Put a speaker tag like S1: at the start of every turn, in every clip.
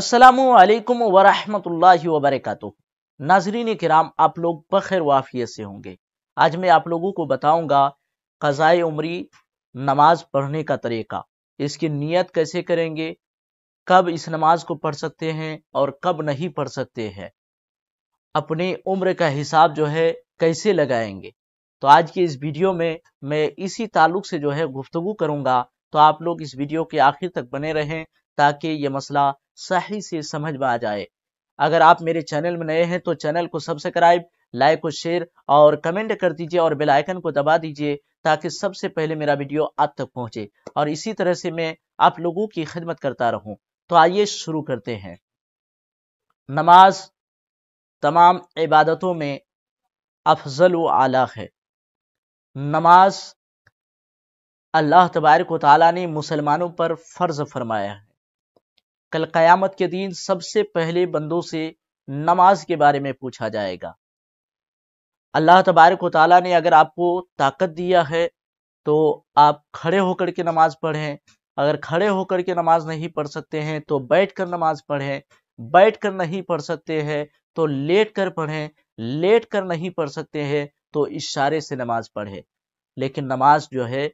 S1: असलकम वरहमल वबरक नाजरीन कराम आप लोग बखैर वाफियत से होंगे आज मैं आप लोगों को बताऊंगा क़ज़ाए उमरी नमाज पढ़ने का तरीका इसकी नियत कैसे करेंगे कब इस नमाज को पढ़ सकते हैं और कब नहीं पढ़ सकते हैं अपने उम्र का हिसाब जो है कैसे लगाएंगे तो आज की इस वीडियो में मैं इसी ताल्लुक से जो है गुफ्तु करूंगा तो आप लोग इस वीडियो के आखिर तक बने रहें ताकि ये मसला सही से समझ में आ जाए अगर आप मेरे चैनल में नए हैं तो चैनल को सब्सक्राइब लाइक और शेयर और कमेंट कर दीजिए और बेल आइकन को दबा दीजिए ताकि सबसे पहले मेरा वीडियो आप तक पहुंचे और इसी तरह से मैं आप लोगों की खिदमत करता रहूं तो आइए शुरू करते हैं नमाज तमाम इबादतों में अफजल व आला है नमाज अल्लाह तबारक ताली ने मुसलमानों पर फ़र्ज़ फरमाया है कल क़यामत के दिन सबसे पहले बंदों से नमाज के बारे में पूछा जाएगा अल्लाह तबारक वाली ने अगर आपको ताकत दिया है तो आप खड़े होकर के नमाज पढ़ें अगर खड़े होकर के नमाज नहीं पढ़ सकते हैं तो बैठ कर नमाज पढ़ें बैठ कर नहीं पढ़ सकते हैं तो लेट कर पढ़ें लेट कर नहीं पढ़ सकते हैं तो इशारे से नमाज पढ़े लेकिन नमाज जो है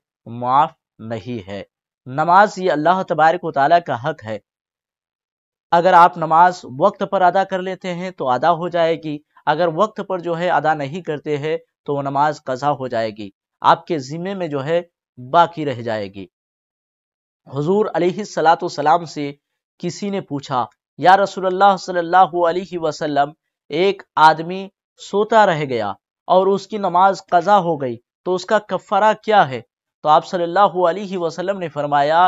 S1: माफ नहीं है नमाज ये अल्लाह तबारक वाली का हक है अगर आप नमाज वक्त पर अदा कर लेते हैं तो अदा हो जाएगी अगर वक्त पर जो है अदा नहीं करते हैं तो वह नमाज कज़ा हो जाएगी आपके ज़िम्मे में जो है बाकी रह जाएगी हजूर सलाम से किसी ने पूछा या रसूलुल्लाह सल्लल्लाहु अलैहि वसल्लम एक आदमी सोता रह गया और उसकी नमाज कज़ा हो गई तो उसका कफारा क्या है तो आप सल्लल्लाहु अलैहि वसल्लम ने फरमाया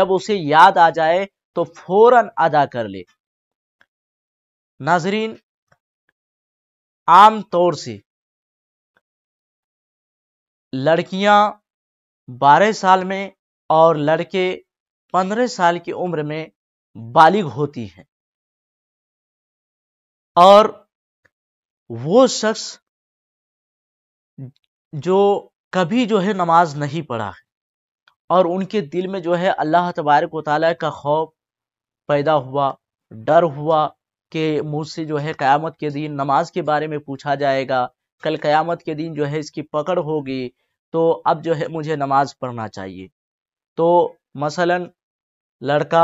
S1: जब उसे याद आ जाए तो फौरन अदा कर ले नाजरीन आम तौर से लड़कियां 12 साल में और लड़के 15 साल की उम्र में बालिग होती हैं और वो शख्स जो कभी जो है नमाज नहीं पढ़ा है और उनके दिल में जो है अल्लाह तबारक वाली का खौफ पैदा हुआ डर हुआ कि मुझसे जो है क़यामत के दिन नमाज के बारे में पूछा जाएगा कल क़यामत के दिन जो है इसकी पकड़ होगी तो अब जो है मुझे नमाज पढ़ना चाहिए तो मसलन लड़का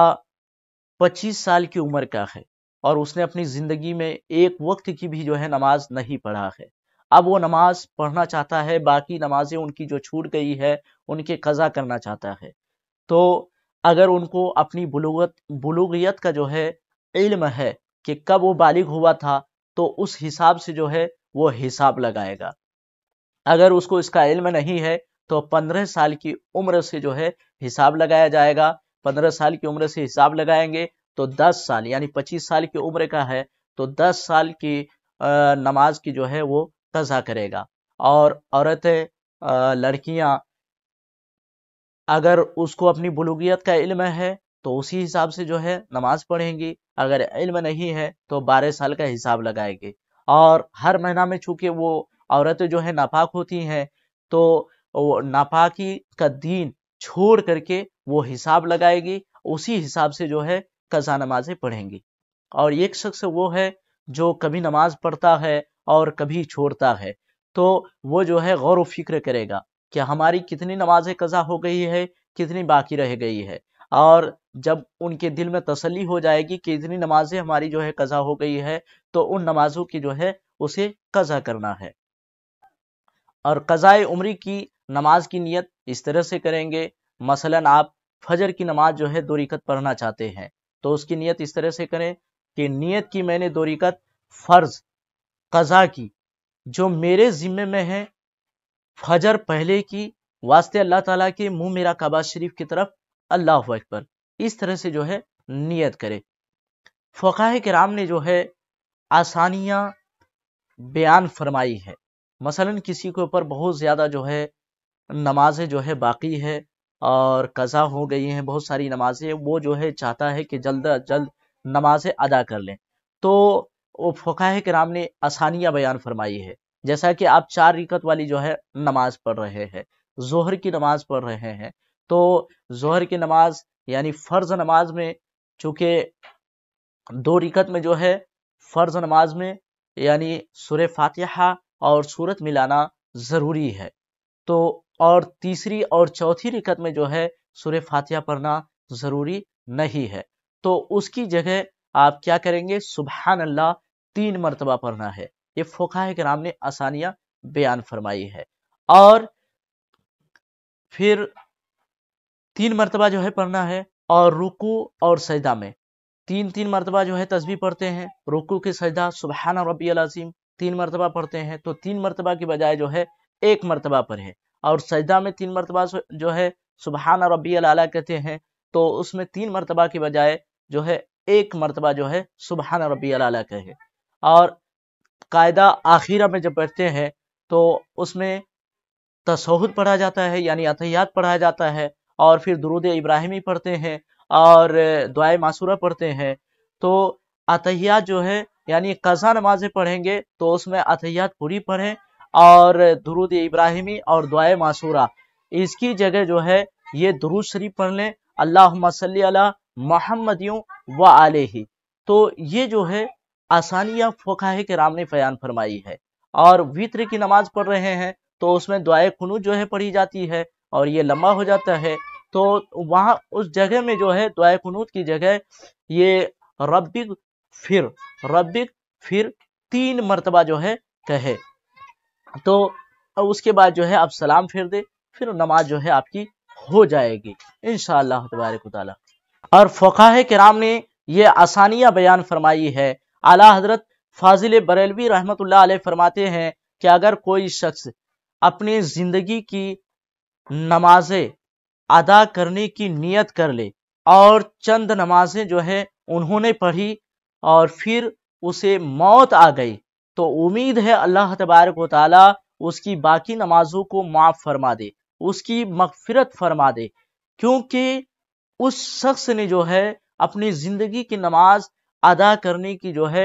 S1: 25 साल की उम्र का है और उसने अपनी ज़िंदगी में एक वक्त की भी जो है नमाज नहीं पढ़ा है अब वो नमाज पढ़ना चाहता है बाकी नमाजें उनकी जो छूट गई है उनके कज़ा करना चाहता है तो अगर उनको अपनी बलूगत बलूगियत का जो है इल्म है कि कब वो बालिग हुआ था तो उस हिसाब से जो है वो हिसाब लगाएगा अगर उसको इसका इल्म नहीं है तो पंद्रह साल की उम्र से जो है हिसाब लगाया जाएगा पंद्रह साल की उम्र से हिसाब लगाएंगे तो दस साल यानी पच्चीस साल की उम्र का है तो दस साल की नमाज की जो है वो कज़ा करेगा और औरतें लड़कियां अगर उसको अपनी बलूगियत का इल्म है तो उसी हिसाब से जो है नमाज पढ़ेंगी अगर इल्म नहीं है तो बारह साल का हिसाब लगाएगी और हर महीना में चूंकि वो औरतें जो है नापाक होती हैं तो नापाकी का दीन छोड़ करके वो हिसाब लगाएगी उसी हिसाब से जो है कजा नमाजें पढ़ेंगी और एक शख्स वो है जो कभी नमाज पढ़ता है और कभी छोड़ता है तो वो जो है गौर व फिक्र करेगा कि हमारी कितनी नमाज कज़ा हो गई है कितनी बाकी रह गई है और जब उनके दिल में तसली हो जाएगी कि इतनी नमाजें हमारी जो है कज़ा हो गई है तो उन नमाजों की जो है उसे कज़ा करना है और कज़ाए उम्री की नमाज की नीयत इस तरह से करेंगे मसलन आप फजर की नमाज जो है दो पढ़ना चाहते हैं तो उसकी नीयत इस तरह से करें कि नीयत की मैंने दो रिकत फर्ज कज़ा की जो मेरे ज़िम्मे में है फजर पहले की वास्ते अल्लाह ताला के मुंह मेरा काबा शरीफ की तरफ अल्लाह अकबर इस तरह से जो है नियत करे के कराम ने जो है आसानियाँ बयान फरमाई है मसलन किसी के ऊपर बहुत ज़्यादा जो है नमाजें जो है बाकी है और कज़ा हो गई हैं बहुत सारी नमाजें वो जो है चाहता है कि जल्द जल्द नमाजें अदा कर लें तो वो के कराम ने आसानियाँ बयान फरमाई है जैसा कि आप चार रिकत वाली जो है नमाज पढ़ रहे हैं जोहर की नमाज पढ़ रहे हैं तो जोहर की नमाज यानी फर्ज नमाज में चूंकि दो रिकत में जो है फर्ज नमाज में यानी सुर फातिहा और सूरत मिलाना ज़रूरी है तो और तीसरी और चौथी रिकत में जो है सुर फातिहा पढ़ना ज़रूरी नहीं है तो उसकी जगह आप क्या करेंगे सुबहान अल्लाह तीन मरतबा पढ़ना है ये फोका कराम ने आसानियां बयान फरमाई है और फिर तीन मरतबा जो है पढ़ना है और रुकू और सजदा में तीन तीन मरतबा जो है तस्वीर पढ़ते हैं रुकू के सजदा सुबहाना रबी अलाजीम तीन मरतबा पढ़ते हैं तो तीन मरतबा की बजाय जो है एक मरतबा पढ़े और सजदा में तीन मरतबा जो है सुबहाना रबी अला कहते हैं तो उसमें तीन मरतबा की बजाय जो है एक मरतबा जो है सुबहाना रबी अला कहे और कायदा आखिरा में जब बैठते हैं तो उसमें तसहुद पढ़ा जाता है यानी अतहियात पढ़ाया जाता है और फिर दरुद इब्राहिमी पढ़ते हैं और दुआ मासूरा पढ़ते हैं तो अतहियात जो है यानी कज़ा नमाजें पढ़ेंगे तो उसमें अतहियात पूरी पढ़ें और दरुद इब्राहिमी और दुआ मासूरा इसकी जगह जो है ये दुरुद शरीफ पढ़ लें अल्लाह मसल महमदियों व आल ही तो ये जो है आसानियां फोकाहे के राम ने बयान फरमाई है और वित्र की नमाज पढ़ रहे हैं तो उसमें दुआए खुनू जो है पढ़ी जाती है और ये लंबा हो जाता है तो वहाँ उस जगह में जो है दुआए खनूत की जगह ये रबिक फिर रबिक फिर तीन मरतबा जो है कहे तो उसके बाद जो है आप सलाम फिर दे फिर नमाज जो है आपकी हो जाएगी इन तबारक और के राम ने यह आसानियाँ बयान फरमाई है आला हजरत फाजिल बरेलवी रहमत फरमाते हैं कि अगर कोई शख्स अपनी जिंदगी की नमाजें अदा करने की नीयत कर ले और चंद नमाजें जो है उन्होंने पढ़ी और फिर उसे मौत आ गई तो उम्मीद है अल्लाह तबारक वाली उसकी बाकी नमाजों को माफ़ फरमा दे उसकी मगफिरत फरमा दे क्योंकि उस शख्स ने जो है अपनी ज़िंदगी की नमाज अदा करने की जो है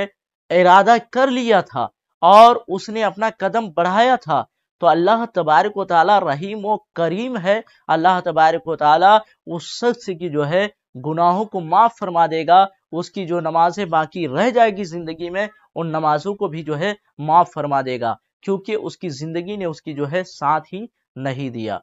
S1: इरादा कर लिया था और उसने अपना कदम बढ़ाया था तो अल्लाह तबारक वाली रहीम व करीम है अल्लाह तबारक वाली उस शख्स की जो है गुनाहों को माफ़ फरमा देगा उसकी जो नमाजें बाकी रह जाएगी ज़िंदगी में उन नमाजों को भी जो है माफ़ फरमा देगा क्योंकि उसकी ज़िंदगी ने उसकी जो है साथ ही नहीं दिया